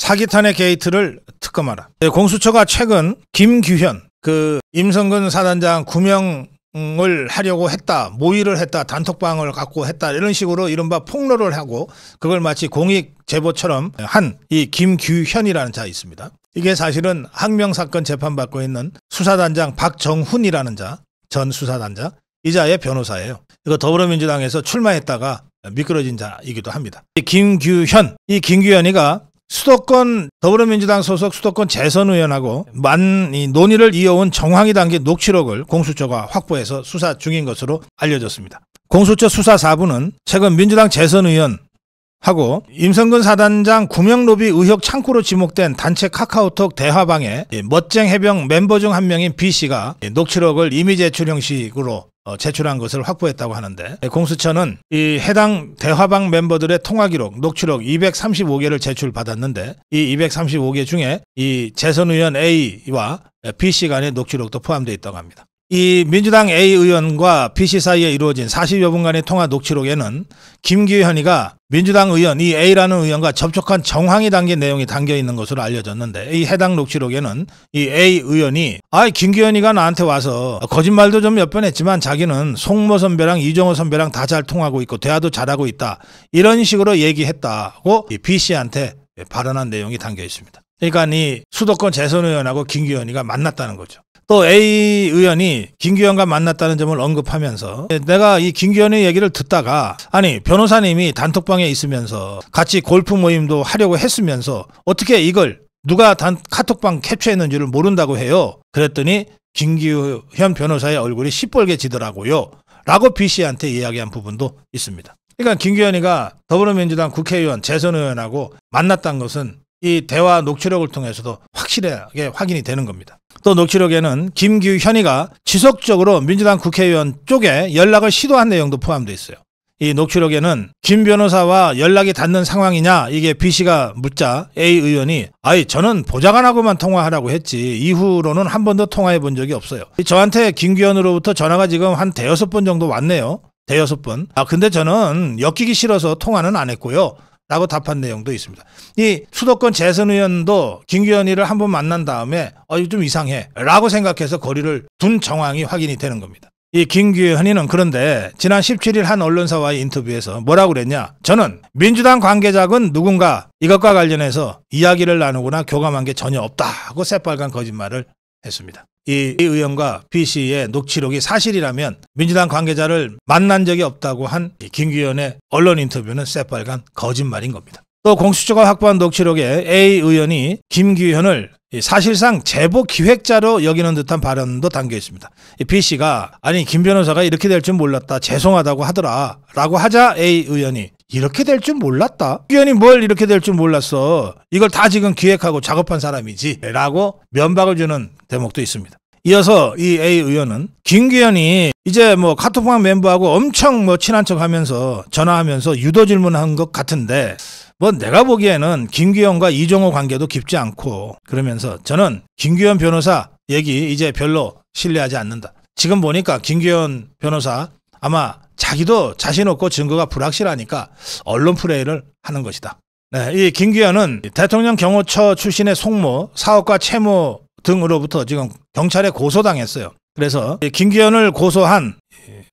사기탄의 게이트를 특검하라. 예, 공수처가 최근 김규현 그 임성근 사단장 구명 을 하려고 했다, 모의를 했다, 단톡방을 갖고 했다 이런 식으로 이른바 폭로를 하고 그걸 마치 공익 제보처럼 한 이 김규현이라는 자 있습니다. 이게 사실은 항명 사건 재판 받고 있는 수사단장 박정훈이라는 자, 전 수사단장 이 자의 변호사예요. 이거 더불어민주당에서 출마했다가 미끄러진 자이기도 합니다. 김규현, 이 김규현이가 수도권 더불어민주당 소속 수도권 재선 의원하고 만 논의를 이어온 정황이 담긴 녹취록을 공수처가 확보해서 수사 중인 것으로 알려졌습니다. 공수처 수사 사부는 최근 민주당 재선 의원 하고 임성근 사단장 구명 로비 의혹 창구로 지목된 단체 카카오톡 대화방에 멋쟁 해병 멤버 중 한 명인 B 씨가 녹취록을 이미 제출 형식으로 어, 제출한 것을 확보했다고 하는데 네, 공수처는 이 해당 대화방 멤버들의 통화 기록, 녹취록 235개를 제출받았는데 이 235개 중에 이 재선 의원 A와 B 씨 간의 녹취록도 포함되어 있다고 합니다. 이 민주당 A 의원과 B 씨 사이에 이루어진 40여 분간의 통화 녹취록에는 김기현이가 민주당 의원 이 A라는 의원과 접촉한 정황이 담긴 내용이 담겨 있는 것으로 알려졌는데 이 해당 녹취록에는 이 A 의원이 아 김기현이가 나한테 와서 거짓말도 좀 몇 번 했지만 자기는 송모 선배랑 이종호 선배랑 다 잘 통하고 있고 대화도 잘하고 있다 이런 식으로 얘기했다고 이 B 씨한테 발언한 내용이 담겨 있습니다. 그러니까 이 수도권 재선 의원하고 김기현이가 만났다는 거죠. 또 A 의원이 김규현과 만났다는 점을 언급하면서 내가 이 김규현의 얘기를 듣다가 아니 변호사님이 단톡방에 있으면서 같이 골프 모임도 하려고 했으면서 어떻게 이걸 누가 단 카톡방 캡처했는지를 모른다고 해요. 그랬더니 김규현 변호사의 얼굴이 시뻘게 지더라고요. 라고 B 씨한테 이야기한 부분도 있습니다. 그러니까 김규현이가 더불어민주당 국회의원 재선 의원하고 만났다는 것은 이 대화 녹취록을 통해서도 확실하게 확인이 되는 겁니다. 또 녹취록에는 김규현이가 지속적으로 민주당 국회의원 쪽에 연락을 시도한 내용도 포함되어 있어요. 이 녹취록에는 김 변호사와 연락이 닿는 상황이냐 이게 B 씨가 묻자 A 의원이 아이 저는 보좌관하고만 통화하라고 했지 이후로는 한 번도 통화해 본 적이 없어요. 저한테 김규현으로부터 전화가 지금 한 대여섯 번 정도 왔네요. 대여섯 번. 아 근데 저는 엮이기 싫어서 통화는 안 했고요. 라고 답한 내용도 있습니다. 이 수도권 재선 의원도 김기현이를 한번 만난 다음에 어, 이거 좀 이상해 라고 생각해서 거리를 둔 정황이 확인이 되는 겁니다. 이김규현이는 그런데 지난 17일 한 언론사와의 인터뷰에서 뭐라고 그랬냐? 저는 민주당 관계자군 누군가 이것과 관련해서 이야기를 나누거나 교감한 게 전혀 없다고 새빨간 거짓말을 했습니다. 이 의원과 B 씨의 녹취록이 사실이라면 민주당 관계자를 만난 적이 없다고 한김의현의 언론 인터뷰는 새빨간 거짓말인 겁니다. 또 공수처가 확보한 녹취록에 A 의원이 김기현을 사실상 제보 기획자로 여기는 듯한 발언도 담겨 있습니다. B 씨가 아니 김 변호사가 이렇게 될 줄 몰랐다 죄송하다고 하더라 라고 하자 A 의원이 이렇게 될 줄 몰랐다. 규현이 뭘 이렇게 될 줄 몰랐어. 이걸 다 지금 기획하고 작업한 사람이지. 라고 면박을 주는 대목도 있습니다. 이어서 이 A 의원은 김기현이 이제 뭐 카톡방 멤버하고 엄청 뭐 친한 척 하면서 전화하면서 유도 질문한 것 같은데 뭐 내가 보기에는 김기현과 이종호 관계도 깊지 않고 그러면서 저는 김기현 변호사 얘기 이제 별로 신뢰하지 않는다. 지금 보니까 김기현 변호사 아마 자기도 자신 없고 증거가 불확실하니까 언론 플레이를 하는 것이다. 네, 이 김기현은 대통령 경호처 출신의 송모, 사업가 채모 등으로부터 지금 경찰에 고소당했어요. 그래서 김기현을 고소한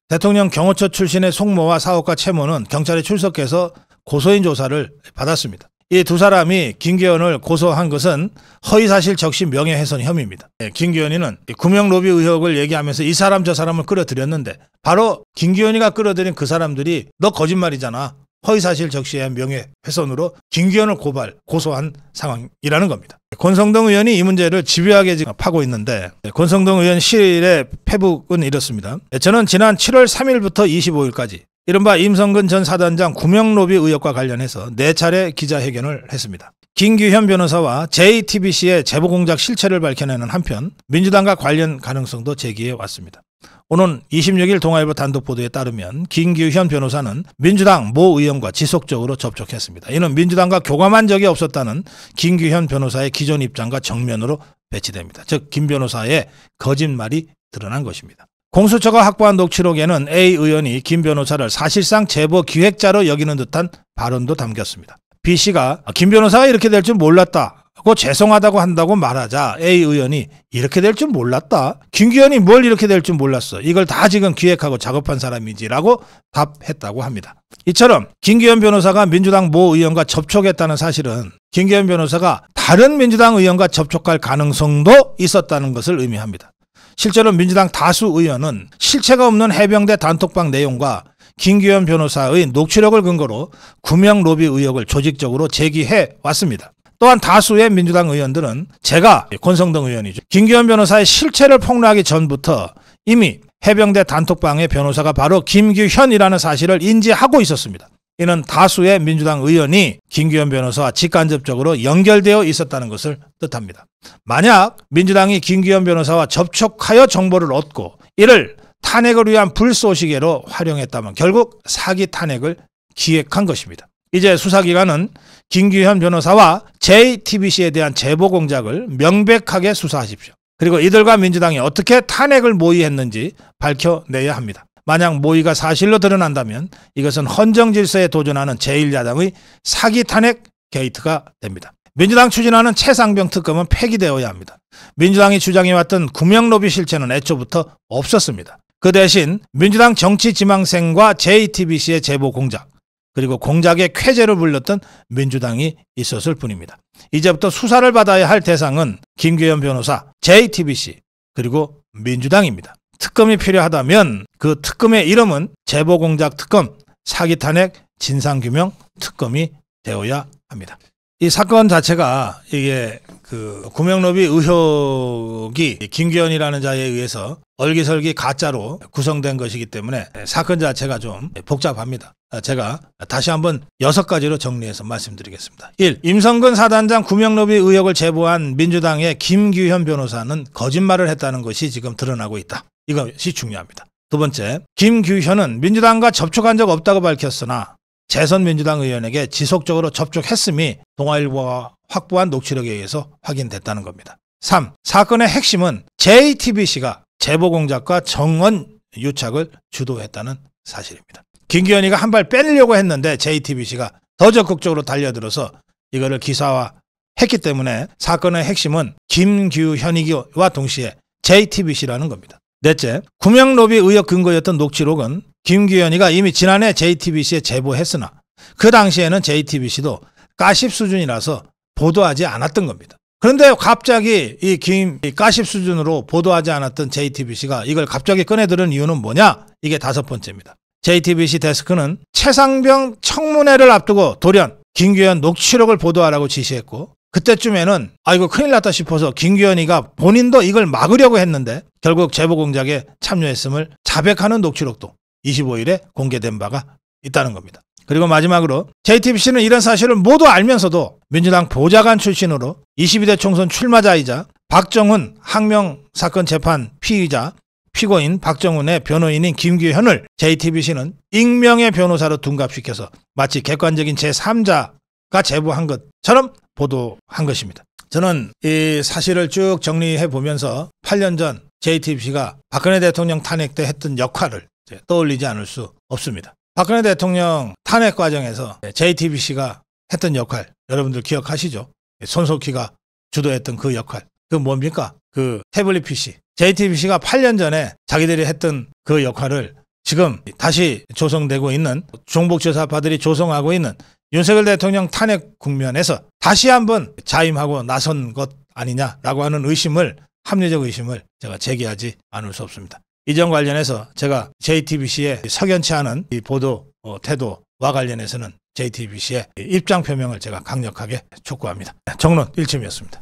대통령 경호처 출신의 송모와 사업가 채모는 경찰에 출석해서 고소인 조사를 받았습니다. 이두 사람이 김기현을 고소한 것은 허위사실 적시 명예훼손 혐의입니다. 예, 김기현이는 구명 로비 의혹을 얘기하면서 이 사람 저 사람을 끌어들였는데 바로 김기현이가 끌어들인 그 사람들이 너 거짓말이잖아. 허위사실 적시의 명예훼손으로 김기현을 고발, 고소한 상황이라는 겁니다. 권성동 의원이 이 문제를 집요하게 지금 파고 있는데 예, 권성동 의원실의 페북은 이렇습니다. 예, 저는 지난 7월 3일부터 25일까지 이른바 임성근 전 사단장 구명로비 의혹과 관련해서 네 차례 기자회견을 했습니다. 김규현 변호사와 JTBC의 제보공작 실체를 밝혀내는 한편 민주당과 관련 가능성도 제기해 왔습니다. 오는 26일 동아일보 단독 보도에 따르면 김규현 변호사는 민주당 모 의원과 지속적으로 접촉했습니다. 이는 민주당과 교감한 적이 없었다는 김규현 변호사의 기존 입장과 정면으로 배치됩니다. 즉 김 변호사의 거짓말이 드러난 것입니다. 공수처가 확보한 녹취록에는 A 의원이 김 변호사를 사실상 제보 기획자로 여기는 듯한 발언도 담겼습니다. B 씨가 김 변호사가 이렇게 될 줄 몰랐다고 죄송하다고 한다고 말하자 A 의원이 이렇게 될 줄 몰랐다. 김기현이 뭘 이렇게 될 줄 몰랐어. 이걸 다 지금 기획하고 작업한 사람이지라고 답했다고 합니다. 이처럼 김기현 변호사가 민주당 모 의원과 접촉했다는 사실은 김기현 변호사가 다른 민주당 의원과 접촉할 가능성도 있었다는 것을 의미합니다. 실제로 민주당 다수 의원은 실체가 없는 해병대 단톡방 내용과 김기현 변호사의 녹취록을 근거로 구명 로비 의혹을 조직적으로 제기해 왔습니다. 또한 다수의 민주당 의원들은 제가 권성동 의원이죠. 김기현 변호사의 실체를 폭로하기 전부터 이미 해병대 단톡방의 변호사가 바로 김규현이라는 사실을 인지하고 있었습니다. 이는 다수의 민주당 의원이 김규현 변호사와 직간접적으로 연결되어 있었다는 것을 뜻합니다. 만약 민주당이 김기현 변호사와 접촉하여 정보를 얻고 이를 탄핵을 위한 불쏘시개로 활용했다면 결국 사기 탄핵을 기획한 것입니다. 이제 수사기관은 김기현 변호사와 JTBC에 대한 제보 공작을 명백하게 수사하십시오. 그리고 이들과 민주당이 어떻게 탄핵을 모의했는지 밝혀내야 합니다. 만약 모의가 사실로 드러난다면 이것은 헌정질서에 도전하는 제1야당의 사기 탄핵 게이트가 됩니다. 민주당 추진하는 최상병 특검은 폐기되어야 합니다. 민주당이 주장해왔던 구명로비 실체는 애초부터 없었습니다. 그 대신 민주당 정치지망생과 JTBC의 제보 공작 그리고 공작의 쾌재를 불렸던 민주당이 있었을 뿐입니다. 이제부터 수사를 받아야 할 대상은 김규현 변호사, JTBC 그리고 민주당입니다. 특검이 필요하다면 그 특검의 이름은 제보 공작 특검, 사기 탄핵, 진상규명 특검이 되어야 합니다. 이 사건 자체가 이게 그 구명로비 의혹이 김기현이라는 자에 의해서 얼기설기 가짜로 구성된 것이기 때문에 사건 자체가 좀 복잡합니다. 제가 다시 한번 여섯 가지로 정리해서 말씀드리겠습니다. 1. 임성근 사단장 구명로비 의혹을 제보한 민주당의 김규현 변호사는 거짓말을 했다는 것이 지금 드러나고 있다. 이것이 중요합니다. 두 번째, 김규현은 민주당과 접촉한 적 없다고 밝혔으나 재선 민주당 의원에게 지속적으로 접촉했음이 동아일보와 확보한 녹취록에 의해서 확인됐다는 겁니다. 3. 사건의 핵심은 JTBC가 제보공작과 정원 유착을 주도했다는 사실입니다. 김기현이가 한 발 빼려고 했는데 JTBC가 더 적극적으로 달려들어서 이거를 기사화했기 때문에 사건의 핵심은 김규현이와 동시에 JTBC라는 겁니다. 넷째, 구명 로비 의혹 근거였던 녹취록은 김기현이가 이미 지난해 JTBC에 제보했으나 그 당시에는 JTBC도 가십 수준이라서 보도하지 않았던 겁니다. 그런데 갑자기 이 김, 이 가십 수준으로 보도하지 않았던 JTBC가 이걸 갑자기 꺼내들은 이유는 뭐냐? 이게 다섯 번째입니다. JTBC 데스크는 최상병 청문회를 앞두고 돌연 김규현 녹취록을 보도하라고 지시했고 그때쯤에는 아이고 큰일 났다 싶어서 김규현이가 본인도 이걸 막으려고 했는데 결국 제보 공작에 참여했음을 자백하는 녹취록도 25일에 공개된 바가 있다는 겁니다. 그리고 마지막으로 JTBC는 이런 사실을 모두 알면서도 민주당 보좌관 출신으로 22대 총선 출마자이자 박정훈 항명 사건 재판 피의자 피고인 박정훈의 변호인인 김규현을 JTBC는 익명의 변호사로 둔갑시켜서 마치 객관적인 제3자가 제보한 것처럼 보도한 것입니다. 저는 이 사실을 쭉 정리해 보면서 8년 전 JTBC가 박근혜 대통령 탄핵 때 했던 역할을 떠올리지 않을 수 없습니다. 박근혜 대통령 탄핵 과정에서 JTBC가 했던 역할 여러분들 기억하시죠? 손석희가 주도했던 그 역할 그 뭡니까? 그 태블릿 PC JTBC가 8년 전에 자기들이 했던 그 역할을 지금 다시 조성되고 있는 종북조사파들이 조성하고 있는 윤석열 대통령 탄핵 국면에서 다시 한번 자임하고 나선 것 아니냐라고 하는 의심을 합리적 의심을 제가 제기하지 않을 수 없습니다. 이점 관련해서 제가 j t b c 에 석연치 않은 이 보도 어, 태도와 관련해서는 JTBC의 입장 표명을 제가 강력하게 촉구합니다. 정론 일침이었습니다.